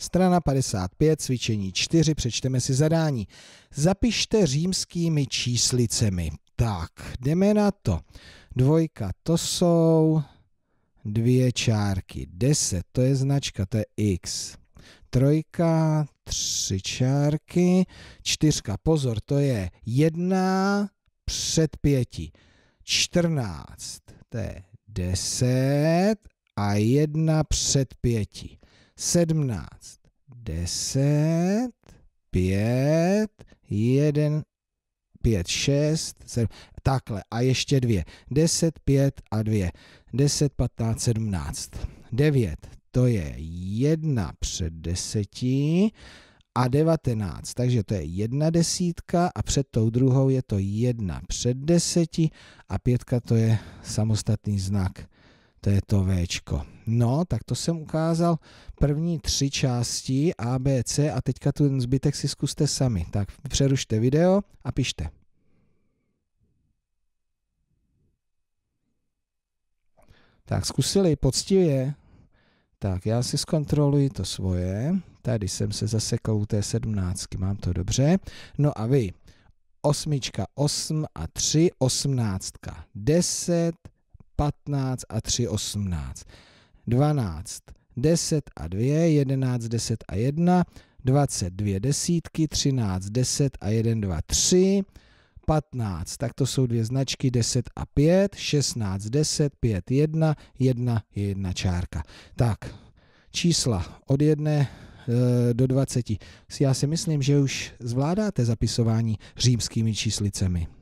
Strana 55, cvičení 4, přečteme si zadání. Zapište římskými číslicemi. Tak, jdeme na to. Dvojka, to jsou dvě čárky. 10, to je značka, to je x. Trojka, tři čárky. Čtyřka, pozor, to je jedna před pěti. 14, to je 10 a jedna před pěti sedmnáct, deset, pět, jeden, pět, šest, 7, takhle a ještě dvě. Deset, pět a dvě. Deset, patnáct, sedmnáct. Devět, to je jedna před deseti a 19. Takže to je jedna desítka a před tou druhou je to jedna před deseti a pětka to je samostatný znak to je to Včko. No, tak to jsem ukázal první tři části A, B, C a teďka ten zbytek si zkuste sami. Tak přerušte video a pište. Tak zkusili poctivě. Tak já si zkontroluji to svoje. Tady jsem se zasekl u té sedmnáctky, mám to dobře. No a vy, osmička, osm a tři, osmnáctka, deset, 15 a 3, 18. 12, 10 a 2, 11, 10 a 1, 22 desítky, 13, 10 a 1, 2, 3, 15, tak to jsou dvě značky 10 a 5, 16, 10, 5, 1, 1 je jedna čárka. Tak, čísla od 1 eh, do 20. Já si myslím, že už zvládáte zapisování římskými číslicemi.